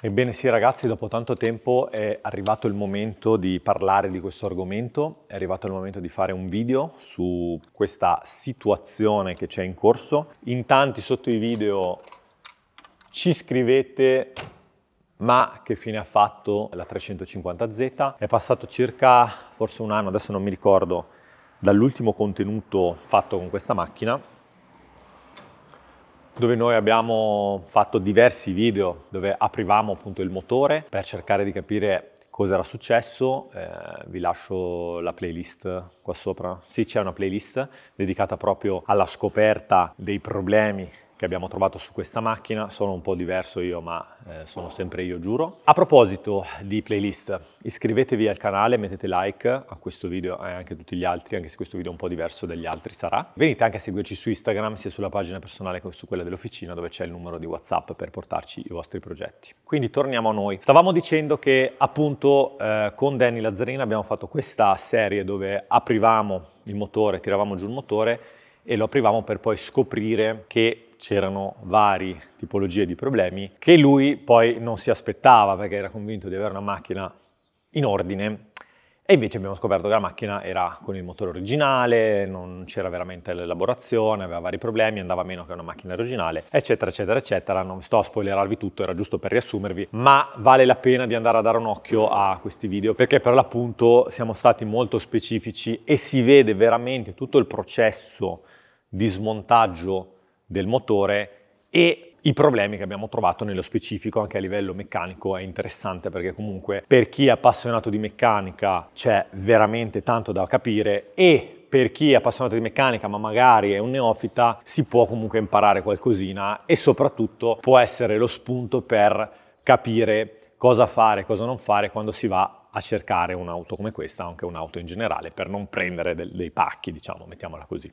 Ebbene sì ragazzi, dopo tanto tempo è arrivato il momento di parlare di questo argomento, è arrivato il momento di fare un video su questa situazione che c'è in corso. In tanti sotto i video ci scrivete ma che fine ha fatto la 350Z? È passato circa forse un anno, adesso non mi ricordo, dall'ultimo contenuto fatto con questa macchina dove noi abbiamo fatto diversi video dove aprivamo appunto il motore per cercare di capire cosa era successo, eh, vi lascio la playlist qua sopra. Sì, c'è una playlist dedicata proprio alla scoperta dei problemi che abbiamo trovato su questa macchina, sono un po' diverso io ma eh, sono sempre io giuro. A proposito di playlist, iscrivetevi al canale, mettete like a questo video e anche a tutti gli altri, anche se questo video è un po' diverso dagli altri sarà. Venite anche a seguirci su Instagram, sia sulla pagina personale che su quella dell'officina dove c'è il numero di Whatsapp per portarci i vostri progetti. Quindi torniamo a noi. Stavamo dicendo che appunto eh, con Danny Lazzarina abbiamo fatto questa serie dove aprivamo il motore, tiravamo giù il motore e lo aprivamo per poi scoprire che c'erano varie tipologie di problemi che lui poi non si aspettava perché era convinto di avere una macchina in ordine e invece abbiamo scoperto che la macchina era con il motore originale, non c'era veramente l'elaborazione, aveva vari problemi, andava meno che una macchina originale, eccetera, eccetera, eccetera. Non sto a spoilerarvi tutto, era giusto per riassumervi, ma vale la pena di andare a dare un occhio a questi video perché per l'appunto siamo stati molto specifici e si vede veramente tutto il processo di smontaggio del motore e i problemi che abbiamo trovato nello specifico anche a livello meccanico è interessante perché comunque per chi è appassionato di meccanica c'è veramente tanto da capire e per chi è appassionato di meccanica ma magari è un neofita si può comunque imparare qualcosina e soprattutto può essere lo spunto per capire cosa fare cosa non fare quando si va a cercare un'auto come questa, anche un'auto in generale, per non prendere dei pacchi, diciamo, mettiamola così.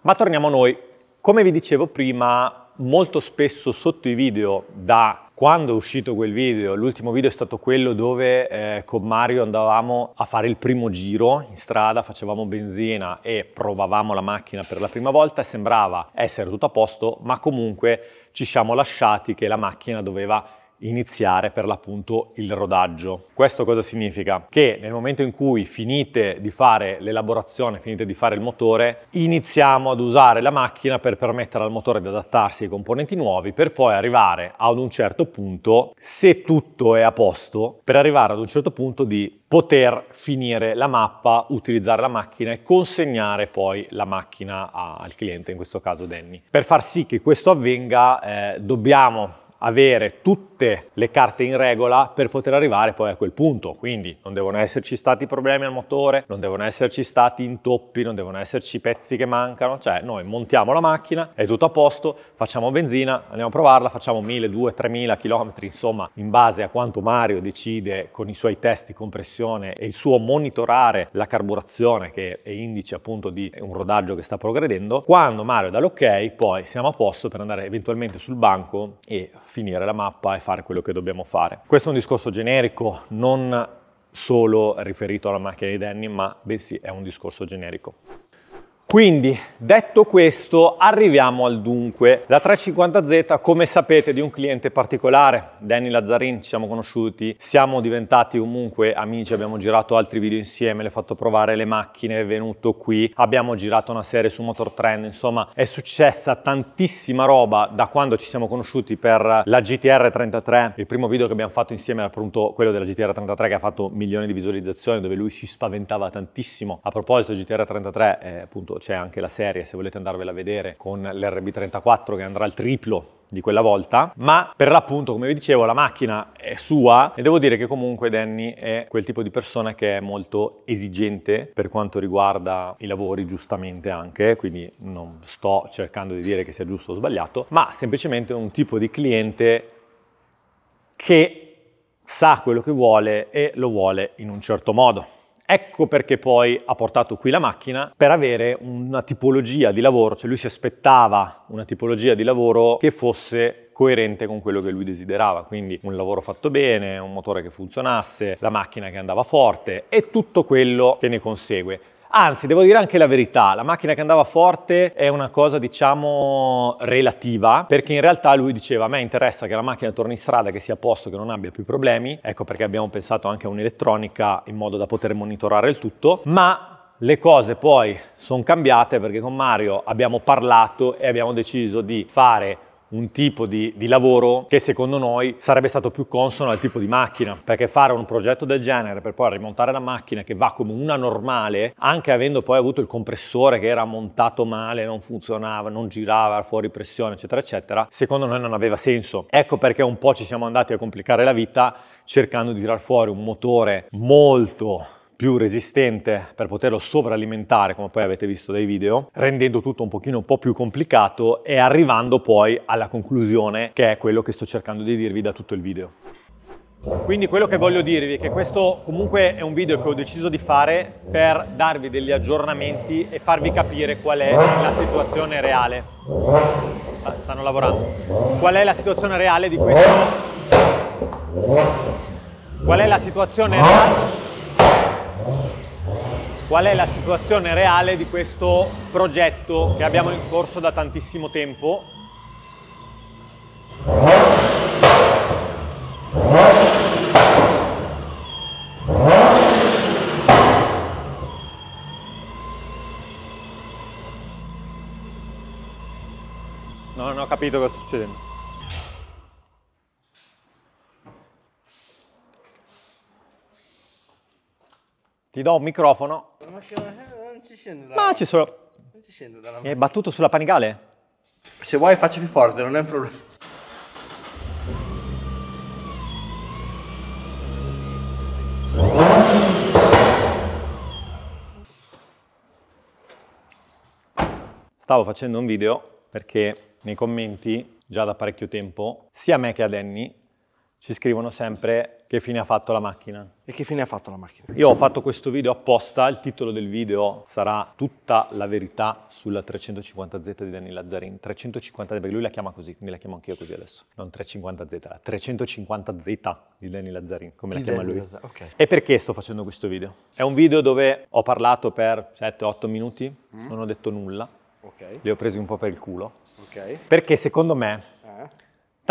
Ma torniamo a noi, come vi dicevo prima, molto spesso sotto i video da quando è uscito quel video, l'ultimo video è stato quello dove eh, con Mario andavamo a fare il primo giro in strada, facevamo benzina e provavamo la macchina per la prima volta e sembrava essere tutto a posto, ma comunque ci siamo lasciati che la macchina doveva iniziare per l'appunto il rodaggio. Questo cosa significa? Che nel momento in cui finite di fare l'elaborazione, finite di fare il motore, iniziamo ad usare la macchina per permettere al motore di adattarsi ai componenti nuovi per poi arrivare ad un certo punto, se tutto è a posto, per arrivare ad un certo punto di poter finire la mappa, utilizzare la macchina e consegnare poi la macchina al cliente, in questo caso Danny. Per far sì che questo avvenga eh, dobbiamo avere tutte le carte in regola per poter arrivare poi a quel punto. Quindi non devono esserci stati problemi al motore, non devono esserci stati intoppi, non devono esserci pezzi che mancano, cioè noi montiamo la macchina, è tutto a posto, facciamo benzina, andiamo a provarla, facciamo 1000, 2000, 3000 km, insomma, in base a quanto Mario decide con i suoi test di compressione e il suo monitorare la carburazione che è indice appunto di un rodaggio che sta progredendo. Quando Mario dà l'ok, poi siamo a posto per andare eventualmente sul banco e finire la mappa e fare quello che dobbiamo fare. Questo è un discorso generico, non solo riferito alla macchina di Danny, ma bensì è un discorso generico. Quindi, detto questo, arriviamo al dunque. La 350Z, come sapete, di un cliente particolare, Danny Lazzarin, ci siamo conosciuti, siamo diventati comunque amici, abbiamo girato altri video insieme, le ho fatto provare le macchine, è venuto qui, abbiamo girato una serie su Motor Trend, insomma, è successa tantissima roba da quando ci siamo conosciuti per la GTR 33. Il primo video che abbiamo fatto insieme era appunto quello della GTR 33 che ha fatto milioni di visualizzazioni, dove lui si spaventava tantissimo. A proposito, GTR 33 è appunto c'è anche la serie, se volete andarvela a vedere, con l'RB34 che andrà al triplo di quella volta, ma per l'appunto, come vi dicevo, la macchina è sua e devo dire che comunque Danny è quel tipo di persona che è molto esigente per quanto riguarda i lavori, giustamente anche, quindi non sto cercando di dire che sia giusto o sbagliato, ma semplicemente un tipo di cliente che sa quello che vuole e lo vuole in un certo modo. Ecco perché poi ha portato qui la macchina per avere una tipologia di lavoro, cioè lui si aspettava una tipologia di lavoro che fosse coerente con quello che lui desiderava, quindi un lavoro fatto bene, un motore che funzionasse, la macchina che andava forte e tutto quello che ne consegue. Anzi, devo dire anche la verità, la macchina che andava forte è una cosa diciamo relativa, perché in realtà lui diceva a me interessa che la macchina torni in strada, che sia a posto, che non abbia più problemi, ecco perché abbiamo pensato anche a un'elettronica in modo da poter monitorare il tutto, ma le cose poi sono cambiate perché con Mario abbiamo parlato e abbiamo deciso di fare un tipo di, di, lavoro che secondo noi sarebbe stato più consono al tipo di macchina, perché fare un progetto del genere per poi rimontare la macchina che va come una normale, anche avendo poi avuto il compressore che era montato male, non funzionava, non girava, fuori pressione, eccetera, eccetera, secondo noi non aveva senso. Ecco perché un po' ci siamo andati a complicare la vita cercando di tirar fuori un motore molto più resistente per poterlo sovralimentare, come poi avete visto dai video, rendendo tutto un pochino un po' più complicato e arrivando poi alla conclusione che è quello che sto cercando di dirvi da tutto il video. Quindi quello che voglio dirvi è che questo comunque è un video che ho deciso di fare per darvi degli aggiornamenti e farvi capire qual è la situazione reale. Ah, stanno lavorando. Qual è la situazione reale di questo? Qual è la situazione reale? qual è la situazione reale di questo progetto che abbiamo in corso da tantissimo tempo. non ho capito cosa sta succedendo. Ti do un microfono. Ma che, eh, non ci scende da... Ma ci sono... Non ci scende dalla... Mi hai battuto sulla panigale? Se vuoi faccio più forte, non è un problema. Stavo facendo un video perché nei commenti, già da parecchio tempo, sia a me che a Danny ci scrivono sempre che fine ha fatto la macchina. E che fine ha fatto la macchina? Io ho fatto questo video apposta, il titolo del video sarà tutta la verità sulla 350Z di Danny Lazzarin. 350Z, perché lui la chiama così, quindi la chiamo anch'io così adesso. Non 350Z, la 350Z di Danny Lazzarin, come di la chiama Danny lui. Lazzar- okay. E perché sto facendo questo video? È un video dove ho parlato per 7-8 minuti, mm. non ho detto nulla, okay. li ho presi un po' per il culo. Okay. Perché secondo me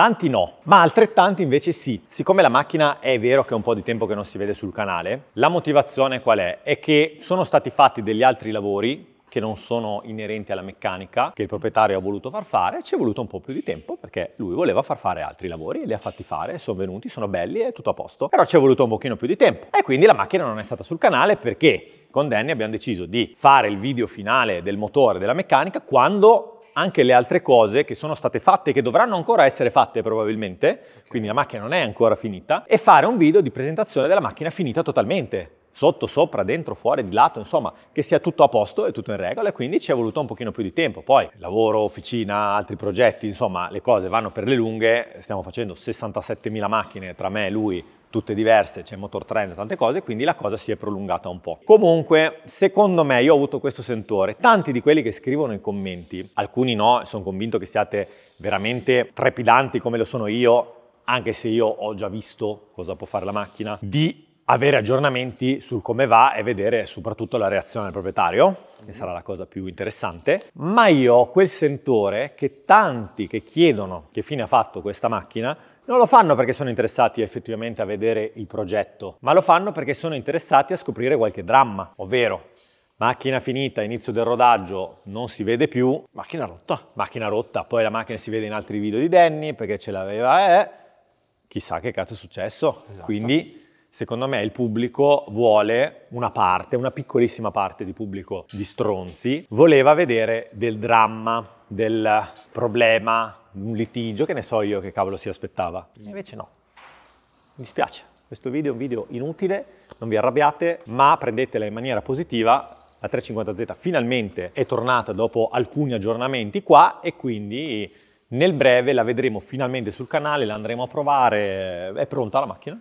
Tanti no, ma altrettanti invece sì. Siccome la macchina è vero che è un po' di tempo che non si vede sul canale, la motivazione qual è? È che sono stati fatti degli altri lavori che non sono inerenti alla meccanica che il proprietario ha voluto far fare, ci è voluto un po' più di tempo perché lui voleva far fare altri lavori, li ha fatti fare, sono venuti, sono belli e tutto a posto, però ci è voluto un pochino più di tempo e quindi la macchina non è stata sul canale perché con Danny abbiamo deciso di fare il video finale del motore, della meccanica, quando anche le altre cose che sono state fatte, che dovranno ancora essere fatte probabilmente, quindi la macchina non è ancora finita, e fare un video di presentazione della macchina finita totalmente, sotto, sopra, dentro, fuori, di lato, insomma, che sia tutto a posto e tutto in regola e quindi ci è voluto un pochino più di tempo. Poi lavoro, officina, altri progetti, insomma, le cose vanno per le lunghe, stiamo facendo 67.000 macchine tra me e lui tutte diverse, c'è motor trend, tante cose, quindi la cosa si è prolungata un po'. Comunque, secondo me, io ho avuto questo sentore. Tanti di quelli che scrivono i commenti, alcuni no, sono convinto che siate veramente trepidanti come lo sono io, anche se io ho già visto cosa può fare la macchina, di avere aggiornamenti sul come va e vedere soprattutto la reazione del proprietario, che sarà la cosa più interessante, ma io ho quel sentore che tanti che chiedono che fine ha fatto questa macchina non lo fanno perché sono interessati effettivamente a vedere il progetto, ma lo fanno perché sono interessati a scoprire qualche dramma, ovvero macchina finita, inizio del rodaggio, non si vede più. Macchina rotta. Macchina rotta, poi la macchina si vede in altri video di Danny perché ce l'aveva e eh, chissà che cazzo è successo. Esatto. Quindi secondo me il pubblico vuole una parte, una piccolissima parte di pubblico di stronzi, voleva vedere del dramma, del problema, un litigio, che ne so io che cavolo si aspettava. E mm. invece no. Mi dispiace. Questo video è un video inutile, non vi arrabbiate, ma prendetela in maniera positiva. La 350Z finalmente è tornata dopo alcuni aggiornamenti qua e quindi nel breve la vedremo finalmente sul canale, la andremo a provare. È pronta la macchina?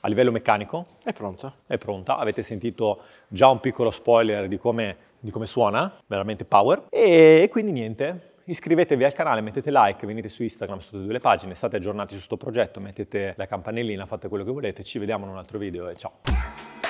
A livello meccanico? È pronta. È pronta. Avete sentito già un piccolo spoiler di come, di come suona, veramente power. E quindi niente, Iscrivetevi al canale, mettete like, venite su Instagram su tutte le pagine, state aggiornati su questo progetto, mettete la campanellina, fate quello che volete, ci vediamo in un altro video e ciao!